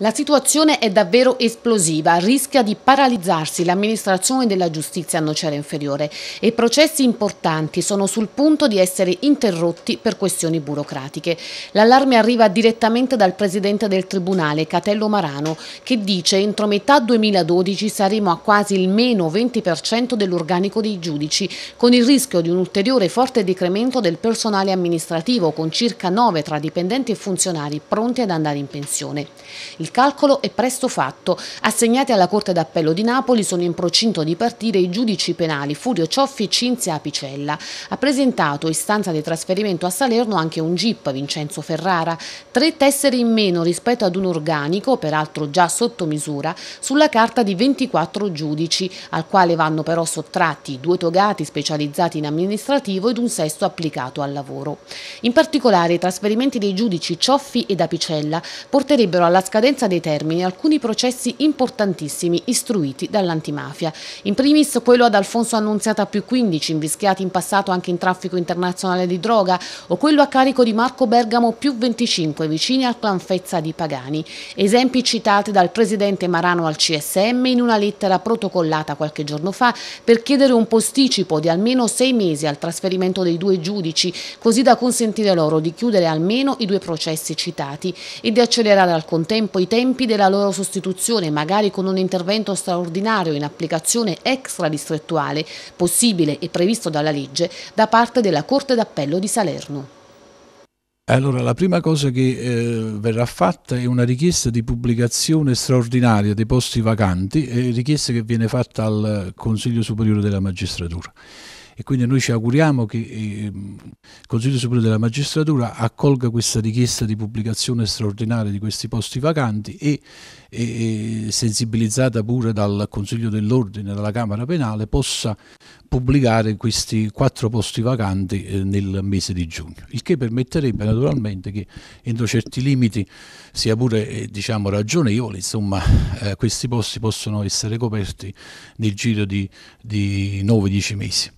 La situazione è davvero esplosiva, rischia di paralizzarsi l'amministrazione della giustizia a Nocera Inferiore e processi importanti sono sul punto di essere interrotti per questioni burocratiche. L'allarme arriva direttamente dal presidente del Tribunale, Catello Marano, che dice entro metà 2012 saremo a quasi il meno 20% dell'organico dei giudici, con il rischio di un ulteriore forte decremento del personale amministrativo, con circa 9 tra dipendenti e funzionari pronti ad andare in pensione. Il il calcolo è presto fatto. Assegnati alla Corte d'Appello di Napoli sono in procinto di partire i giudici penali Furio Cioffi e Cinzia Picella. Ha presentato istanza di trasferimento a Salerno anche un GIP Vincenzo Ferrara, tre tessere in meno rispetto ad un organico, peraltro già sotto misura, sulla carta di 24 giudici, al quale vanno però sottratti due togati specializzati in amministrativo ed un sesto applicato al lavoro. In particolare i trasferimenti dei giudici Cioffi ed Apicella porterebbero alla scadenza scadenza dei termini alcuni processi importantissimi istruiti dall'antimafia. In primis quello ad Alfonso Annunziata più 15, invischiati in passato anche in traffico internazionale di droga, o quello a carico di Marco Bergamo più 25, vicini al clanfezza di Pagani. Esempi citati dal presidente Marano al CSM in una lettera protocollata qualche giorno fa per chiedere un posticipo di almeno sei mesi al trasferimento dei due giudici, così da consentire loro di chiudere almeno i due processi citati e di accelerare al contempo i tempi della loro sostituzione, magari con un intervento straordinario in applicazione extradistrettuale, possibile e previsto dalla legge, da parte della Corte d'Appello di Salerno. Allora, la prima cosa che eh, verrà fatta è una richiesta di pubblicazione straordinaria dei posti vacanti, eh, richiesta che viene fatta al Consiglio Superiore della Magistratura e quindi noi ci auguriamo che il eh, Consiglio Superiore della Magistratura accolga questa richiesta di pubblicazione straordinaria di questi posti vacanti e, e sensibilizzata pure dal Consiglio dell'Ordine, dalla Camera Penale, possa pubblicare questi quattro posti vacanti eh, nel mese di giugno, il che permetterebbe naturalmente che entro certi limiti, sia pure eh, diciamo, ragionevoli, insomma, questi posti possono essere coperti nel giro di, di 9-10 mesi.